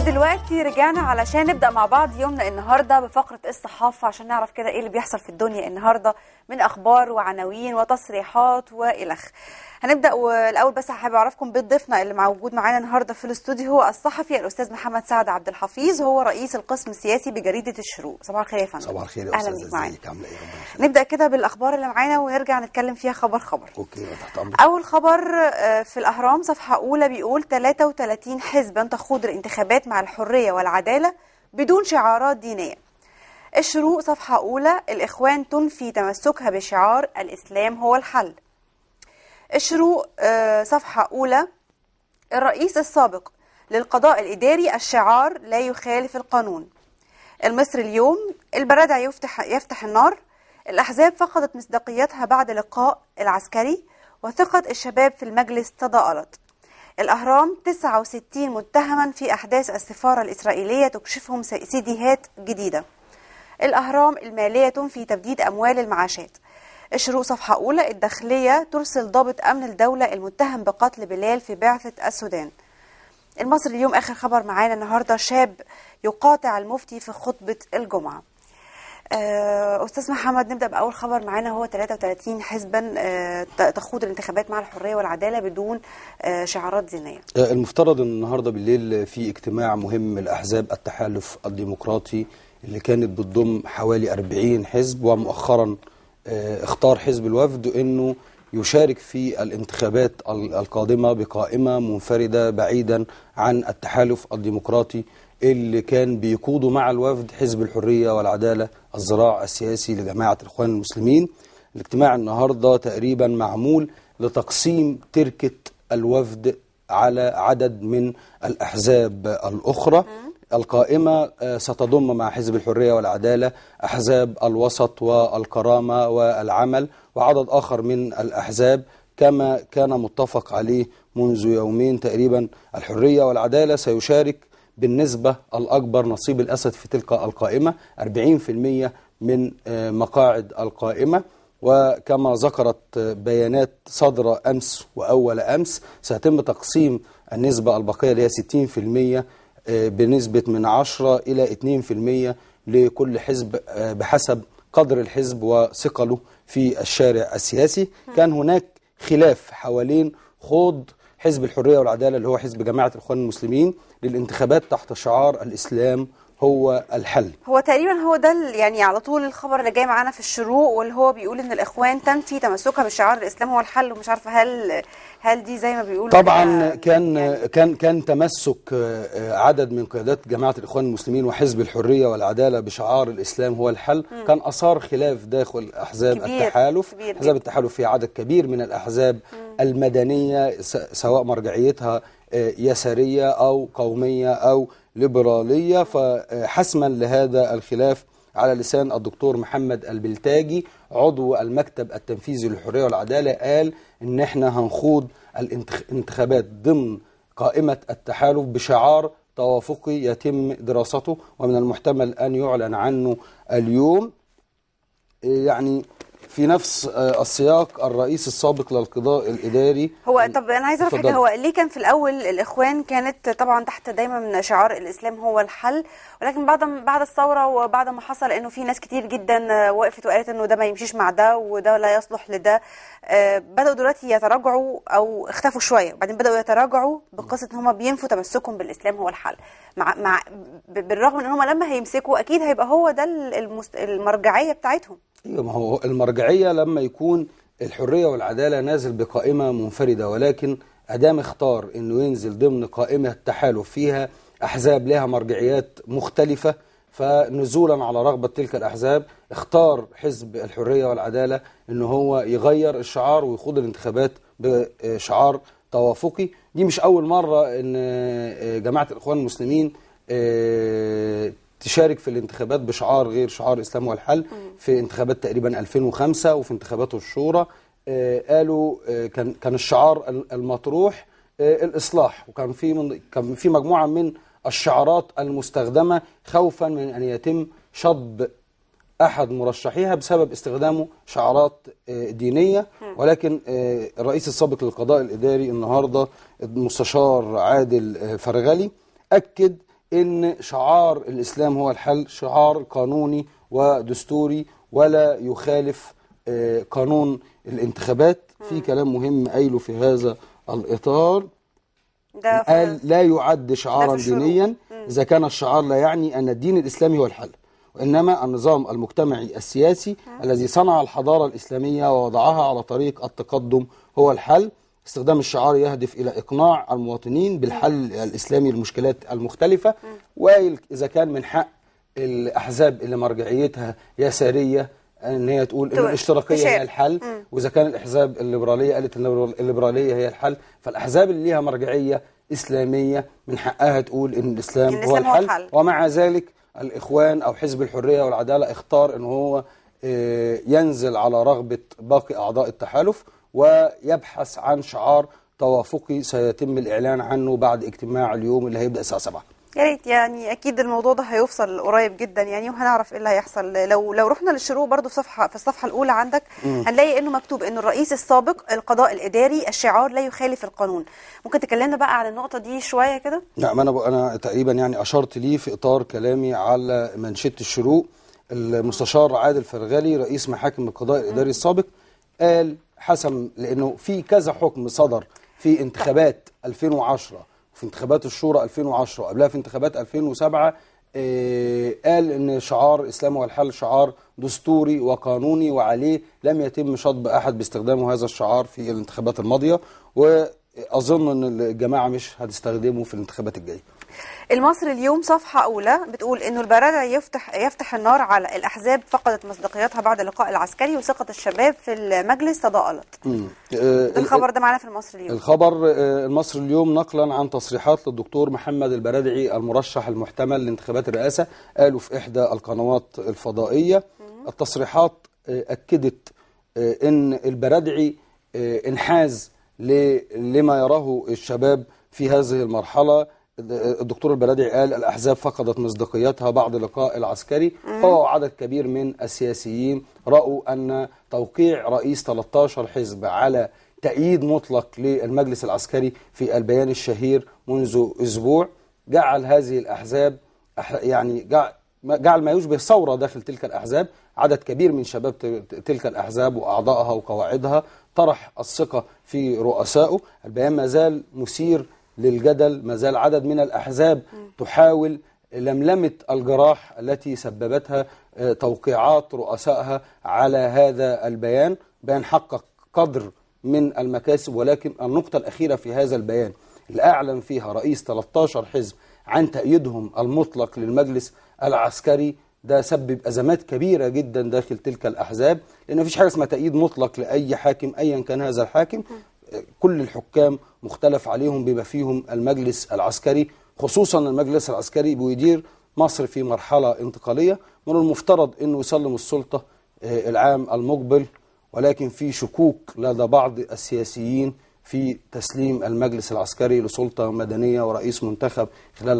ودلوقتي رجعنا علشان نبدا مع بعض يومنا النهارده بفقره الصحافه عشان نعرف كده ايه اللي بيحصل في الدنيا النهارده من اخبار وعناوين وتصريحات والخ هنبدا والاول بس حابب اعرفكم بضيفنا اللي موجود معانا النهارده في الاستوديو هو الصحفي الاستاذ محمد سعد عبد الحفيظ هو رئيس القسم السياسي بجريده الشروق صباح الخير يا فندم صباح الخير يا استاذ ازيك عامله ايه نبدا كده بالاخبار اللي معانا ونرجع نتكلم فيها خبر خبر اوكي تحت امرك اول خبر آه، في الاهرام صفحه اولى بيقول 33 حزبا تخوض الانتخابات مع الحريه والعداله بدون شعارات دينيه الشروق صفحة أولى الإخوان تنفي تمسكها بشعار الإسلام هو الحل اشروا آه، صفحة أولى الرئيس السابق للقضاء الإداري الشعار لا يخالف القانون المصري اليوم البرادع يفتح, يفتح النار الأحزاب فقدت مصداقيتها بعد لقاء العسكري وثقة الشباب في المجلس تضاءلت الأهرام 69 متهما في أحداث السفارة الإسرائيلية تكشفهم سيديهات جديدة الأهرام المالية في تبديد أموال المعاشات الشروق صفحة أولى الداخلية ترسل ضابط أمن الدولة المتهم بقتل بلال في بعثة السودان المصري اليوم آخر خبر معانا النهاردة شاب يقاطع المفتي في خطبة الجمعة آه، أستاذ محمد نبدأ بأول خبر معانا هو 33 حزبا آه، تخوض الانتخابات مع الحرية والعدالة بدون آه، شعارات دينية المفترض أن النهاردة بالليل في اجتماع مهم لأحزاب التحالف الديمقراطي اللي كانت بتضم حوالي 40 حزب ومؤخرا آه، اختار حزب الوفد انه يشارك في الانتخابات القادمة بقائمة منفردة بعيدا عن التحالف الديمقراطي اللي كان بيقوده مع الوفد حزب الحرية والعدالة الزراع السياسي لجماعة الإخوان المسلمين الاجتماع النهاردة تقريبا معمول لتقسيم تركة الوفد على عدد من الأحزاب الأخرى أه. القائمة آه، ستضم مع حزب الحرية والعدالة أحزاب الوسط والكرامة والعمل وعدد آخر من الأحزاب كما كان متفق عليه منذ يومين تقريبا الحرية والعدالة سيشارك بالنسبة الأكبر نصيب الأسد في تلك القائمة 40% من آه، مقاعد القائمة وكما ذكرت آه، بيانات صدر أمس وأول أمس سيتم تقسيم النسبة البقية اللي هي 60% آه، بنسبة من 10 إلى 2% لكل حزب آه، بحسب قدر الحزب وثقله في الشارع السياسي كان هناك خلاف حوالين خوض حزب الحرية والعدالة اللي هو حزب جماعة الإخوان المسلمين للانتخابات تحت شعار الإسلام هو الحل هو تقريبا هو ده يعني على طول الخبر اللي جاي معانا في الشروق واللي هو بيقول ان الاخوان تنفي تمسكها بشعار الاسلام هو الحل ومش عارفه هل هل دي زي ما بيقولوا طبعا يعني كان يعني كان كان تمسك آه، آه، عدد من قيادات جماعه الاخوان المسلمين وحزب الحريه والعداله بشعار الاسلام هو الحل م. كان اثار خلاف داخل احزاب كبير التحالف كبير احزاب التحالف في عدد كبير من الاحزاب م. المدنيه سواء مرجعيتها آه، يساريه او قوميه او ليبرالية فحسما لهذا الخلاف على لسان الدكتور محمد البلتاجي عضو المكتب التنفيذي للحرية والعدالة قال إن إحنا هنخوض الانتخابات ضمن قائمة التحالف بشعار توافقي يتم دراسته ومن المحتمل أن يعلن عنه اليوم يعني في نفس آه، السياق الرئيس السابق للقضاء الاداري هو طب انا عايز اعرف حاجه هو ليه كان في الاول الاخوان كانت طبعا تحت دايما من شعار الاسلام هو الحل ولكن بعد بعد الثوره وبعد ما حصل انه في ناس كتير جدا آه، وقفت وقالت انه ده ما يمشيش مع ده وده لا يصلح لده آه، بداوا دلوقتي يتراجعوا او اختفوا شويه وبعدين بداوا يتراجعوا بقصه ان هم بينفوا تمسكهم بالاسلام هو الحل مع مع بالرغم ان هم لما هيمسكوا اكيد هيبقى هو ده المرجعيه بتاعتهم أيوة، ما هو المرجعية لما يكون الحرية والعدالة نازل بقائمة منفردة ولكن أدام اختار أنه ينزل ضمن قائمة تحالف فيها أحزاب لها مرجعيات مختلفة فنزولا على رغبة تلك الأحزاب اختار حزب الحرية والعدالة أنه هو يغير الشعار ويخوض الانتخابات بشعار توافقي دي مش أول مرة أن آه، جماعة الإخوان المسلمين آه، تشارك في الانتخابات بشعار غير شعار اسلام والحل في انتخابات تقريبا 2005 وفي انتخابات الشورى آه، قالوا آه، كان كان الشعار المطروح آه، الاصلاح وكان في من كان في مجموعه من الشعارات المستخدمه خوفا من ان يتم شطب احد مرشحيها بسبب استخدامه شعارات دينيه ولكن الرئيس السابق للقضاء الاداري النهارده المستشار عادل فرغلي اكد ان شعار الاسلام هو الحل شعار قانوني ودستوري ولا يخالف آه، قانون الانتخابات في كلام مهم قايله في هذا الاطار ده قال لا يعد شعارا دينيا اذا كان الشعار لا يعني ان الدين الاسلامي هو الحل وإنما النظام المجتمعي السياسي الذي صنع الحضارة الإسلامية ووضعها على طريق التقدم هو الحل استخدام الشعار يهدف إلى إقناع المواطنين بالحل الإسلامي للمشكلات المختلفة وإذا كان من حق الأحزاب اللي مرجعيتها يسارية ان هي تقول ان الاشتراكيه هي الحل واذا كان الاحزاب الليبراليه قالت ان الليبراليه هي الحل فالاحزاب اللي ليها مرجعيه اسلاميه من حقها تقول ان الاسلام, الإسلام هو, الحل. هو الحل ومع ذلك الاخوان او حزب الحريه والعداله اختار ان هو آه، ينزل على رغبه باقي اعضاء التحالف ويبحث عن شعار توافقي سيتم الإعلان عنه بعد اجتماع اليوم اللي هيبدأ الساعة 7 يا ريت يعني اكيد الموضوع ده هيفصل قريب جدا يعني وهنعرف ايه اللي هيحصل لو لو رحنا للشروق برضو في صفحه في الصفحه الاولى عندك م. هنلاقي انه مكتوب انه الرئيس السابق القضاء الاداري الشعار لا يخالف القانون ممكن تكلمنا بقى عن النقطه دي شويه كده لا ما انا ب... انا تقريبا يعني اشرت ليه في اطار كلامي على منشط الشروق المستشار عادل فرغلي رئيس محاكم القضاء الاداري م. السابق قال حسم لأنه في كذا حكم صدر في انتخابات 2010 في انتخابات الشورى 2010 وقبلها في انتخابات 2007 آه، قال ان شعار اسلام والحل شعار دستوري وقانوني وعليه لم يتم شطب احد باستخدامه هذا الشعار في الانتخابات الماضيه واظن ان الجماعه مش هتستخدمه في الانتخابات الجايه المصري اليوم صفحة أولى بتقول إنه البرادع يفتح يفتح النار على الأحزاب فقدت مصداقيتها بعد اللقاء العسكري وثقة الشباب في المجلس تضاءلت. آه، الخبر ده معانا في المصري اليوم. الخبر آه، المصري اليوم نقلا عن تصريحات للدكتور محمد البرادعي المرشح المحتمل لانتخابات الرئاسة قالوا في إحدى القنوات الفضائية التصريحات آه، أكدت إن البرادعي انحاز لما يراه الشباب في هذه المرحلة الدكتور البلدي قال الأحزاب فقدت مصداقيتها بعد لقاء العسكري هو عدد كبير من السياسيين رأوا أن توقيع رئيس 13 حزب على تأييد مطلق للمجلس العسكري في البيان الشهير منذ أسبوع جعل هذه الأحزاب يعني جعل ما يشبه ثورة داخل تلك الأحزاب عدد كبير من شباب تلك الأحزاب وأعضائها وقواعدها طرح الثقة في رؤسائه البيان ما زال مثير للجدل ما زال عدد من الأحزاب تحاول لملمة الجراح التي سببتها آه، توقيعات رؤسائها على هذا البيان بيان حقق قدر من المكاسب ولكن النقطة الأخيرة في هذا البيان اللي أعلن فيها رئيس 13 حزب عن تأييدهم المطلق للمجلس العسكري ده سبب أزمات كبيرة جدا داخل تلك الأحزاب لأن مفيش حاجة اسمها تأييد مطلق لأي حاكم أيا كان هذا الحاكم كل الحكام مختلف عليهم بما فيهم المجلس العسكري خصوصا المجلس العسكري بيدير مصر في مرحلة انتقالية من المفترض أنه يسلم السلطة آه، العام المقبل ولكن في شكوك لدى بعض السياسيين في تسليم المجلس العسكري لسلطة مدنية ورئيس منتخب خلال